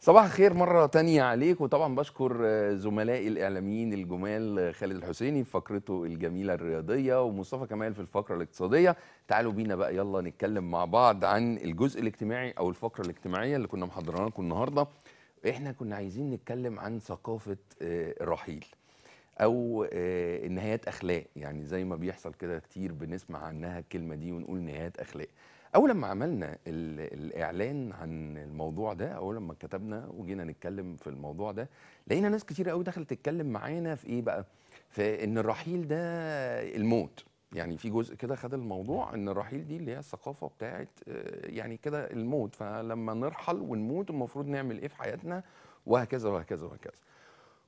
صباح الخير مرة تانية عليك وطبعا بشكر آه، زملائي الإعلاميين الجمال آه، خالد الحسيني في فقرته الجميلة الرياضية ومصطفى كمال في الفقرة الاقتصادية تعالوا بينا بقى يلا نتكلم مع بعض عن الجزء الاجتماعي أو الفقرة الاجتماعية اللي كنا محضرينها لكم النهاردة احنا كنا عايزين نتكلم عن ثقافة الرحيل آه، او آه، نهايات اخلاق يعني زي ما بيحصل كده كتير بنسمع عنها الكلمه دي ونقول نهايات اخلاق اول لما عملنا الاعلان عن الموضوع ده اول لما كتبنا وجينا نتكلم في الموضوع ده لقينا ناس كتير قوي دخلت تتكلم معانا في ايه بقى في ان الرحيل ده الموت يعني في جزء كده خد الموضوع ان الرحيل دي اللي هي الثقافه بتاعت آه، يعني كده الموت فلما نرحل ونموت المفروض نعمل ايه في حياتنا وهكذا وهكذا وهكذا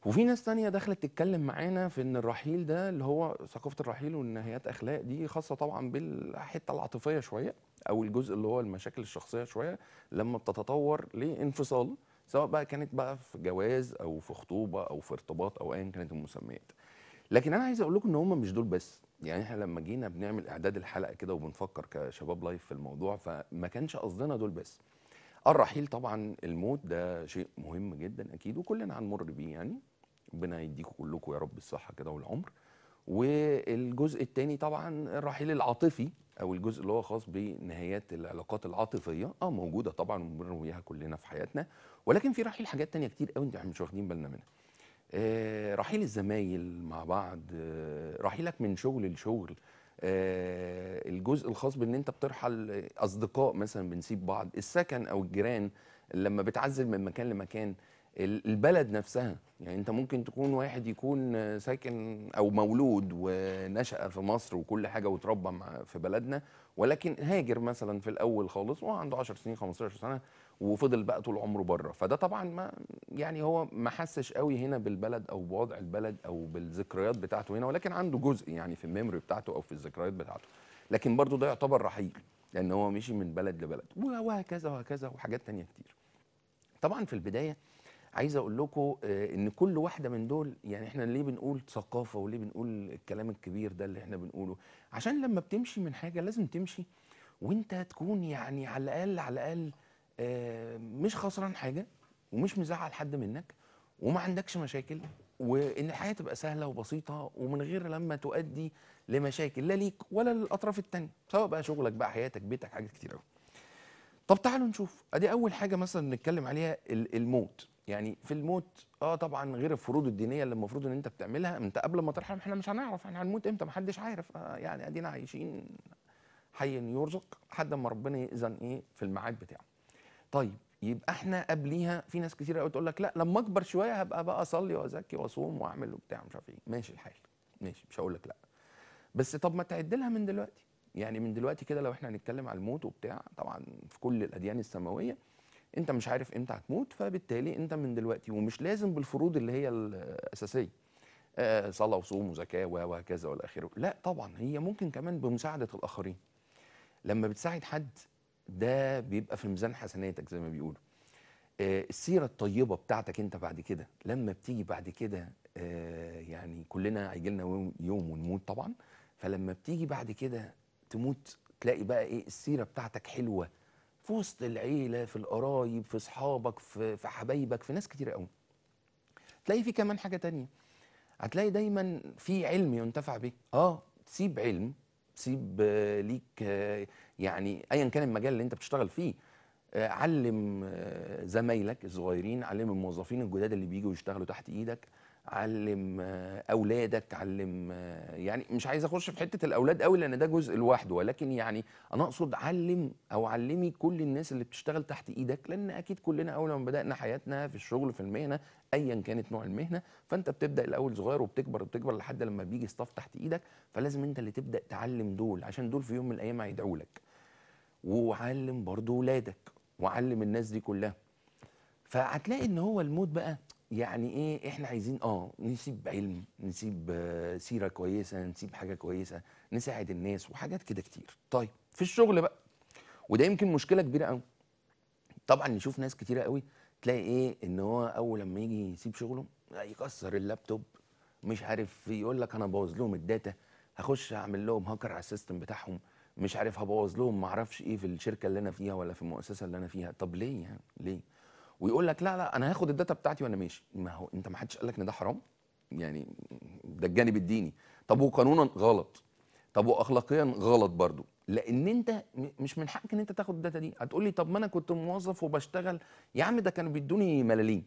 وفي ناس تانية دخلت تتكلم معانا في ان الرحيل ده اللي هو ثقافه الرحيل والنهايات اخلاق دي خاصه طبعا بالحته العاطفيه شويه او الجزء اللي هو المشاكل الشخصيه شويه لما بتتطور لانفصال سواء بقى كانت بقى في جواز او في خطوبه او في ارتباط او ايا كانت المسميات لكن انا عايز اقول لكم ان هم مش دول بس يعني احنا لما جينا بنعمل اعداد الحلقه كده وبنفكر كشباب لايف في الموضوع فما كانش قصدنا دول بس الرحيل طبعا الموت ده شيء مهم جدا اكيد وكلنا هنمر بيه يعني ربنا يديكم كلكم يا رب الصحه كده والعمر والجزء الثاني طبعا الرحيل العاطفي او الجزء اللي هو خاص بنهايات العلاقات العاطفيه اه موجوده طبعا ومرنا بيها كلنا في حياتنا ولكن في رحيل حاجات تانية كتير قوي انت مش واخدين بالنا منها آه رحيل الزمايل مع بعض آه رحيلك من شغل لشغل آه الجزء الخاص بان انت بترحل اصدقاء مثلا بنسيب بعض السكن او الجيران لما بتعزل من مكان لمكان البلد نفسها يعني انت ممكن تكون واحد يكون ساكن او مولود ونشأ في مصر وكل حاجه وتربى في بلدنا ولكن هاجر مثلا في الاول خالص وهو عنده 10 سنين 15 سنه وفضل بقى طول عمره بره فده طبعا ما يعني هو ما حسش قوي هنا بالبلد او بوضع البلد او بالذكريات بتاعته هنا ولكن عنده جزء يعني في الميموري بتاعته او في الذكريات بتاعته لكن برضه ده يعتبر رحيل لان هو مشي من بلد لبلد وهكذا وهكذا وحاجات تانية كتير طبعا في البدايه عايز اقول لكم آه، ان كل واحده من دول يعني احنا ليه بنقول ثقافه وليه بنقول الكلام الكبير ده اللي احنا بنقوله عشان لما بتمشي من حاجه لازم تمشي وانت تكون يعني على الاقل على الاقل آه، مش خسران حاجه ومش مزعل حد منك وما عندكش مشاكل وان الحياه تبقى سهله وبسيطه ومن غير لما تؤدي لمشاكل لا ليك ولا للاطراف الثانيه سواء بقى شغلك بقى حياتك بيتك حاجات كتير قوي طب تعالوا نشوف ادي اول حاجه مثلا نتكلم عليها الموت يعني في الموت اه طبعا غير الفروض الدينيه اللي المفروض ان انت بتعملها انت قبل ما ترحم احنا مش هنعرف احنا هنموت امتى محدش عارف آه يعني ادينا عايشين حي يرزق لحد ما ربنا ياذن ايه في الميعاد بتاعه. طيب يبقى احنا قبليها في ناس كتير قوي تقول لك لا لما اكبر شويه هبقى بقى اصلي وازكي واصوم واعمل وبتاع مش عارف ايه ماشي الحال ماشي مش هقول لك لا بس طب ما تعد لها من دلوقتي يعني من دلوقتي كده لو احنا هنتكلم على الموت وبتاع طبعا في كل الاديان السماويه انت مش عارف امتى هتموت فبالتالي انت من دلوقتي ومش لازم بالفروض اللي هي الاساسيه آه صلاه وصوم وزكاه وهكذا والى اخره لا طبعا هي ممكن كمان بمساعده الاخرين لما بتساعد حد ده بيبقى في ميزان حسناتك زي ما بيقولوا آه السيره الطيبه بتاعتك انت بعد كده لما بتيجي بعد كده آه يعني كلنا هيجي لنا يوم ونموت طبعا فلما بتيجي بعد كده تموت تلاقي بقى ايه السيره بتاعتك حلوه في وسط العيله في القرايب في اصحابك في في حبايبك في ناس كتير قوي تلاقي في كمان حاجه تانية هتلاقي دايما في علم ينتفع به اه سيب علم سيب آه، ليك آه، يعني ايا كان المجال اللي انت بتشتغل فيه آه، علم زمايلك الصغيرين علم الموظفين الجداد اللي بييجوا يشتغلوا تحت ايدك علم آه، اولادك علم آه، يعني مش عايز اخش في حته الاولاد قوي لان ده جزء لوحده ولكن يعني انا اقصد علم او علمي كل الناس اللي بتشتغل تحت ايدك لان اكيد كلنا اول ما بدانا حياتنا في الشغل في المهنه ايا كانت نوع المهنه فانت بتبدا الاول صغير وبتكبر وبتكبر لحد لما بيجي ستاف تحت ايدك فلازم انت اللي تبدا تعلم دول عشان دول في يوم من الايام هيدعوا لك وعلم برضو اولادك وعلم الناس دي كلها فهتلاقي ان هو الموت بقى يعني ايه احنا عايزين اه نسيب علم نسيب آه، سيره كويسه نسيب حاجه كويسه نساعد الناس وحاجات كده كتير طيب في الشغل بقى وده يمكن مشكله كبيره قوي طبعا نشوف ناس كتيره قوي تلاقي ايه ان هو اول لما يجي يسيب شغله يكسر اللابتوب مش عارف يقول لك انا بوظ لهم الداتا هخش اعمل لهم هاكر على السيستم بتاعهم مش عارف هبوظ لهم ما اعرفش ايه في الشركه اللي انا فيها ولا في المؤسسه اللي انا فيها طب ليه يعني ليه ويقول لك لا لا انا هاخد الداتا بتاعتي وانا ماشي ما هو انت ما حدش قال لك ان ده حرام يعني ده الجانب الديني طب وقانونا غلط طب واخلاقيا غلط برضو لان انت مش من حقك ان انت تاخد الداتا دي هتقول لي طب ما انا كنت موظف وبشتغل يا عم ده كانوا بيدوني ملاليم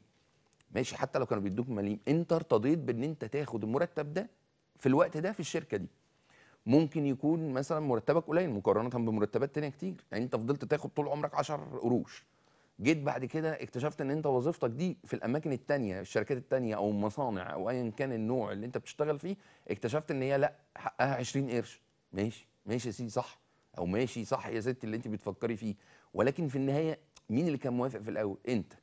ماشي حتى لو كانوا بيدوك ملاليم انت ارتضيت بان انت تاخد المرتب ده في الوقت ده في الشركه دي ممكن يكون مثلا مرتبك قليل مقارنه بمرتبات تانية كتير يعني انت فضلت تاخد طول عمرك 10 قروش جيت بعد كده اكتشفت ان انت وظيفتك دي في الاماكن التانية الشركات التانية او المصانع او ايا كان النوع اللي انت بتشتغل فيه اكتشفت ان هي لا حقها 20 قرش ماشي ماشي يا سيدي صح او ماشي صح يا ست اللي انت بتفكري فيه ولكن في النهايه مين اللي كان موافق في الاول انت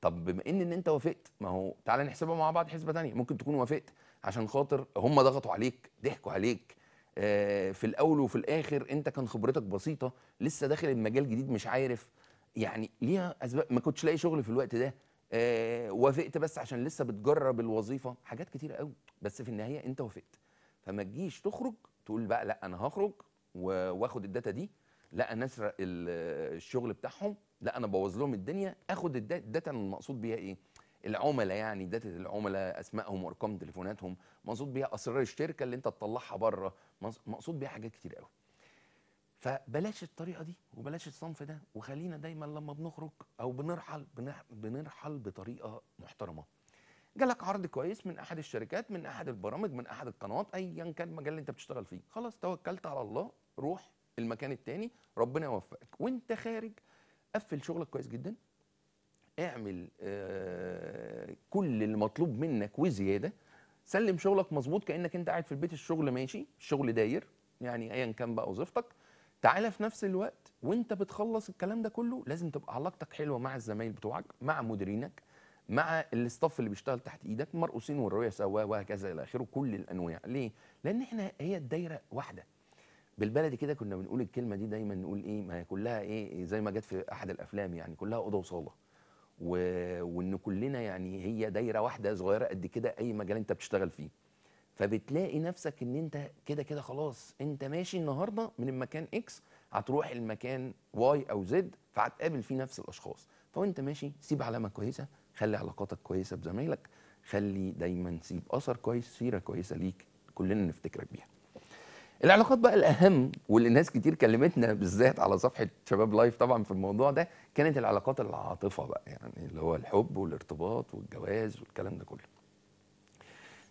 طب بما ان ان انت وافقت ما هو تعالى نحسبها مع بعض حسبه تانية ممكن تكون وافقت عشان خاطر هم ضغطوا عليك ضحكوا عليك آه في الاول وفي الاخر انت كان خبرتك بسيطه لسه داخل المجال جديد مش عارف يعني ليها اسباب ما كنتش لاقي شغل في الوقت ده آه، وافقت بس عشان لسه بتجرب الوظيفه حاجات كتير قوي بس في النهايه انت وافقت فما تجيش تخرج تقول بقى لا انا هخرج واخد الداتا دي لا انا اسرق الشغل بتاعهم لا انا بوظ لهم الدنيا اخد الداتا المقصود بيها ايه العملاء يعني داتا العملاء اسمائهم وارقام تليفوناتهم مقصود بيها اسرار الشركه اللي انت تطلعها بره مقصود بيها حاجات كتير قوي فبلاش الطريقه دي وبلاش الصنف ده وخلينا دايما لما بنخرج او بنرحل بنح... بنرحل بطريقه محترمه جالك عرض كويس من احد الشركات من احد البرامج من احد القنوات ايا كان المجال اللي انت بتشتغل فيه خلاص توكلت على الله روح المكان التاني ربنا يوفقك وانت خارج قفل شغلك كويس جدا اعمل آه كل المطلوب منك وزياده سلم شغلك مظبوط كانك انت قاعد في البيت الشغل ماشي الشغل داير يعني ايا كان بقى وظيفتك تعالى في نفس الوقت وانت بتخلص الكلام ده كله لازم تبقى علاقتك حلوه مع الزمايل بتوعك مع مديرينك مع الاستاف اللي بيشتغل تحت ايدك مرقصين والرؤيه وهكذا الى اخره كل الانواع ليه لان احنا هي الدايره واحده بالبلدي كده كنا بنقول الكلمه دي دايما نقول ايه ما هي كلها ايه زي ما جت في احد الافلام يعني كلها اوضه وصاله و... وان كلنا يعني هي دايره واحده صغيره قد كده اي مجال انت بتشتغل فيه فبتلاقي نفسك ان انت كده كده خلاص انت ماشي النهارده من المكان اكس هتروح المكان واي او زد فهتقابل فيه نفس الاشخاص فوانت ماشي سيب علامه كويسه خلي علاقاتك كويسه بزمايلك خلي دايما سيب اثر كويس سيره كويسه ليك كلنا نفتكرك بيها العلاقات بقى الاهم واللي ناس كتير كلمتنا بالذات على صفحه شباب لايف طبعا في الموضوع ده كانت العلاقات العاطفه بقى يعني اللي هو الحب والارتباط والجواز والكلام ده كله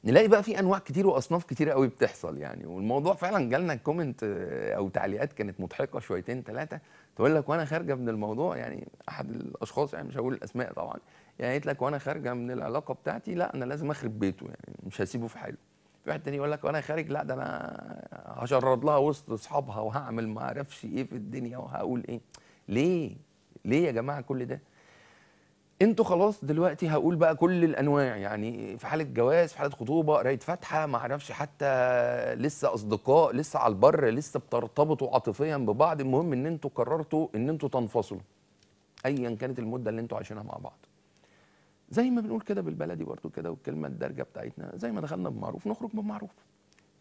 نلاقي بقى في انواع كتير واصناف كتير قوي بتحصل يعني والموضوع فعلا جالنا كومنت آه، او تعليقات كانت مضحكه شويتين ثلاثه تقول لك وانا خارجه من الموضوع يعني احد الاشخاص يعني مش هقول الاسماء طبعا يعني قالت لك وانا خارجه من العلاقه بتاعتي لا انا لازم اخرب بيته يعني مش هسيبه في حاله في واحد تاني يقول لك وانا خارج لا ده انا هشرد لها وسط اصحابها وهعمل ما اعرفش ايه في الدنيا وهقول ايه ليه ليه يا جماعه كل ده انتوا خلاص دلوقتي هقول بقى كل الانواع يعني في حاله جواز في حاله خطوبه قرايه فاتحه ما اعرفش حتى لسه اصدقاء لسه على البر لسه بترتبطوا عاطفيا ببعض المهم ان انتوا قررتوا ان انتوا تنفصلوا ايا كانت المده اللي انتوا عايشينها مع بعض زي ما بنقول كده بالبلدي برضو كده والكلمه الدارجه بتاعتنا زي ما دخلنا بمعروف نخرج بمعروف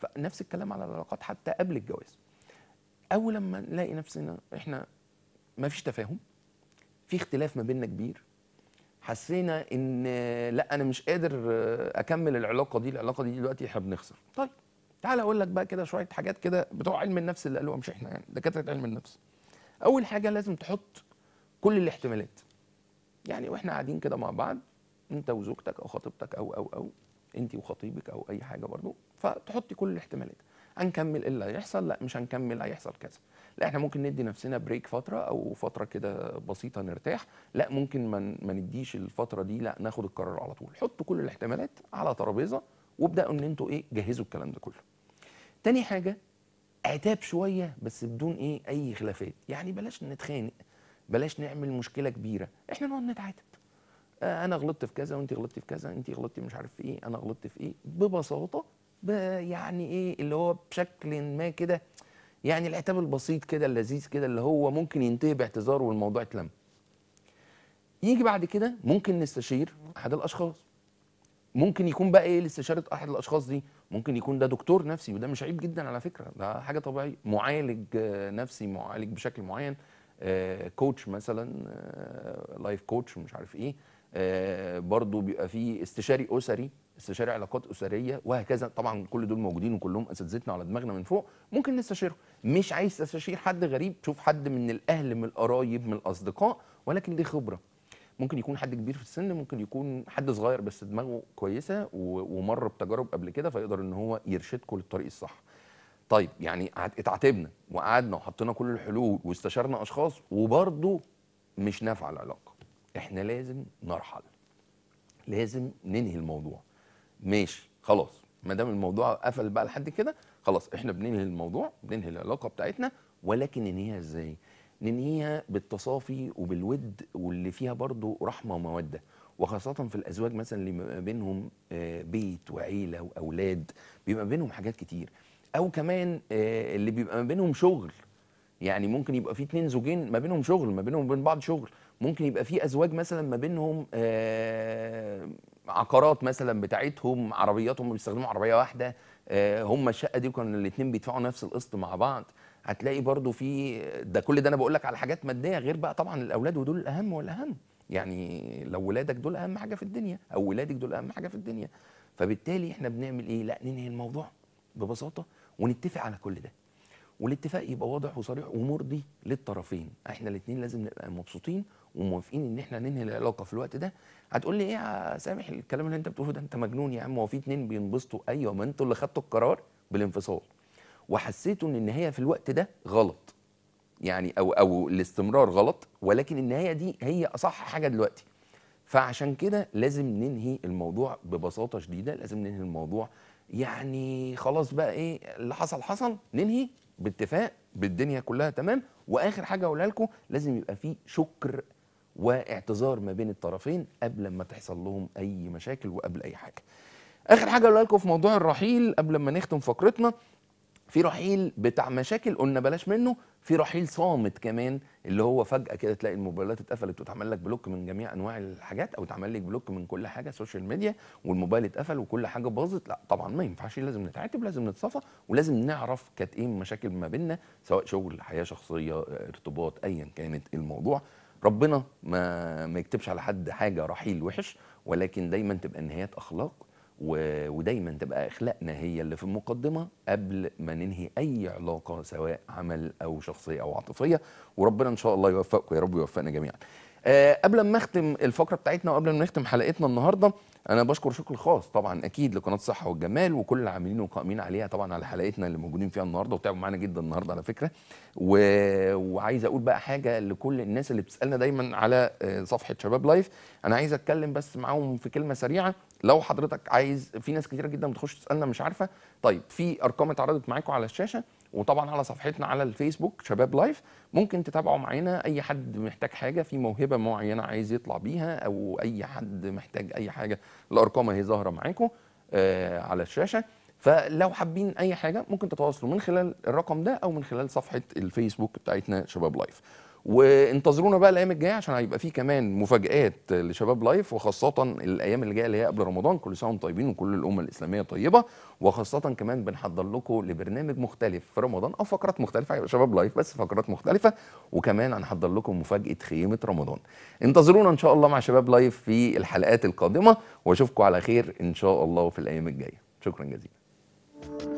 فنفس الكلام على العلاقات حتى قبل الجواز اول لما نلاقي نفسنا احنا ما فيش تفاهم في اختلاف ما بيننا كبير حسينا ان لا انا مش قادر اكمل العلاقه دي العلاقه دي دلوقتي احنا بنخسر طيب تعال اقول لك بقى كده شويه حاجات كده بتوع علم النفس اللي قالوها مش احنا يعني دكاتره علم النفس اول حاجه لازم تحط كل الاحتمالات يعني واحنا قاعدين كده مع بعض انت وزوجتك او خطيبتك او او او انت وخطيبك او اي حاجه برضو فتحطي كل الاحتمالات هنكمل اللي هيحصل لا مش هنكمل هيحصل كذا لا احنا ممكن ندي نفسنا بريك فتره او فتره كده بسيطه نرتاح لا ممكن ما نديش الفتره دي لا ناخد القرار على طول حطوا كل الاحتمالات على ترابيزه وابداوا ان انتوا ايه جهزوا الكلام ده كله تاني حاجه عتاب شويه بس بدون ايه اي خلافات يعني بلاش نتخانق بلاش نعمل مشكله كبيره احنا نقعد نتعاتب آه، انا غلطت في كذا وانت غلطتي في كذا انت غلطتي مش عارف في ايه انا غلطت في ايه ببساطه يعني ايه اللي هو بشكل ما كده يعني العتاب البسيط كده اللذيذ كده اللي هو ممكن ينتهي باعتذار والموضوع اتلم يجي بعد كده ممكن نستشير احد الاشخاص ممكن يكون بقى ايه لاستشاره احد الاشخاص دي ممكن يكون ده دكتور نفسي وده مش عيب جدا على فكره ده حاجه طبيعيه معالج نفسي معالج بشكل معين كوتش آه، مثلا لايف آه، كوتش مش عارف ايه آه، برضو بيبقى في استشاري اسري استشاري علاقات اسريه وهكذا طبعا كل دول موجودين وكلهم اساتذتنا على دماغنا من فوق ممكن نستشيره مش عايز تستشير حد غريب شوف حد من الاهل من القرايب من الاصدقاء ولكن ليه خبره ممكن يكون حد كبير في السن ممكن يكون حد صغير بس دماغه كويسه ومر بتجارب قبل كده فيقدر ان هو يرشدكم للطريق الصح طيب يعني اتعاتبنا وقعدنا وحطينا كل الحلول واستشرنا اشخاص وبرضه مش نافعه العلاقه احنا لازم نرحل لازم ننهي الموضوع ماشي خلاص ما دام الموضوع قفل بقى لحد كده خلاص احنا بننهي الموضوع بننهي العلاقه بتاعتنا ولكن ننهيها ازاي ننهيها بالتصافي وبالود واللي فيها برضه رحمه وموده وخاصة في الأزواج مثلا اللي بيبقى بينهم آه، بيت وعيلة وأولاد بيبقى بينهم حاجات كتير أو كمان آه، اللي بيبقى ما بينهم شغل يعني ممكن يبقى في اتنين زوجين ما بينهم شغل ما بينهم وبين بعض شغل ممكن يبقى في ازواج مثلا ما بينهم آه، عقارات مثلا بتاعتهم عربياتهم بيستخدموا عربيه واحده آه، هم الشقه دي كانوا الاثنين بيدفعوا نفس القسط مع بعض هتلاقي برضو في ده كل ده انا بقول لك على حاجات ماديه غير بقى طبعا الاولاد ودول الاهم والاهم يعني لو ولادك دول اهم حاجه في الدنيا او ولادك دول اهم حاجه في الدنيا فبالتالي احنا بنعمل ايه لا ننهي الموضوع ببساطه ونتفق على كل ده والاتفاق يبقى واضح وصريح ومرضي للطرفين احنا الاثنين لازم نبقى مبسوطين وموافقين ان احنا ننهي العلاقه في الوقت ده هتقول لي ايه يا سامح الكلام اللي انت بتقوله ده انت مجنون يا عم هو في اثنين بينبسطوا ايوه ما انتوا اللي خدتوا القرار بالانفصال وحسيتوا ان النهايه في الوقت ده غلط يعني او او الاستمرار غلط ولكن النهايه دي هي اصح حاجه دلوقتي فعشان كده لازم ننهي الموضوع ببساطه شديده لازم ننهي الموضوع يعني خلاص بقى ايه اللي حصل حصل ننهي باتفاق بالدنيا كلها تمام واخر حاجه اقولها لكم لازم يبقى في شكر واعتذار ما بين الطرفين قبل ما تحصل لهم اي مشاكل وقبل اي حاجه اخر حاجه اقولها لكم في موضوع الرحيل قبل ما نختم فقرتنا في رحيل بتاع مشاكل قلنا بلاش منه في رحيل صامت كمان اللي هو فجاه كده تلاقي الموبايلات اتقفلت واتعمل لك بلوك من جميع انواع الحاجات او اتعمل لك بلوك من كل حاجه سوشيال ميديا والموبايل اتقفل وكل حاجه باظت لا طبعا ما ينفعش لازم نتعاتب لازم نتصافى ولازم نعرف كانت ايه المشاكل ما بيننا سواء شغل حياه شخصيه ارتباط ايا كانت الموضوع ربنا ما ما يكتبش على حد حاجه رحيل وحش ولكن دايما تبقى النهايات اخلاق و... ودايما تبقى اخلاقنا هي اللي في المقدمه قبل ما ننهي اي علاقه سواء عمل او شخصيه او عاطفيه وربنا ان شاء الله يوفقكم يا رب ويوفقنا جميعا أه قبل ما نختم الفقره بتاعتنا وقبل ما نختم حلقتنا النهارده انا بشكر شكر خاص طبعا اكيد لقناه الصحه والجمال وكل العاملين والقائمين عليها طبعا على حلقتنا اللي موجودين فيها النهارده وتعبوا معانا جدا النهارده على فكره و... وعايز اقول بقى حاجه لكل الناس اللي بتسالنا دايما على آه، صفحه شباب لايف انا عايز اتكلم بس معاهم في كلمه سريعه لو حضرتك عايز في ناس كتيره جدا بتخش تسالنا مش عارفه طيب في ارقام اتعرضت معاكم على الشاشه وطبعا على صفحتنا على الفيسبوك شباب لايف ممكن تتابعوا معانا اي حد محتاج حاجه في موهبه معينه عايز يطلع بيها او اي حد محتاج اي حاجه الارقام اهي ظاهره معاكم آه على الشاشه فلو حابين اي حاجه ممكن تتواصلوا من خلال الرقم ده او من خلال صفحه الفيسبوك بتاعتنا شباب لايف وانتظرونا بقى الايام الجايه عشان هيبقى في كمان مفاجات لشباب لايف وخاصه الايام اللي جايه اللي هي قبل رمضان كل سنه وانتم طيبين وكل الامه الاسلاميه طيبه وخاصه كمان بنحضر لكم لبرنامج مختلف في رمضان او فقرات مختلفه هيبقى شباب لايف بس فقرات مختلفه وكمان هنحضر لكم مفاجاه خيمه رمضان انتظرونا ان شاء الله مع شباب لايف في الحلقات القادمه واشوفكم على خير ان شاء الله في الايام الجايه شكرا جزيلا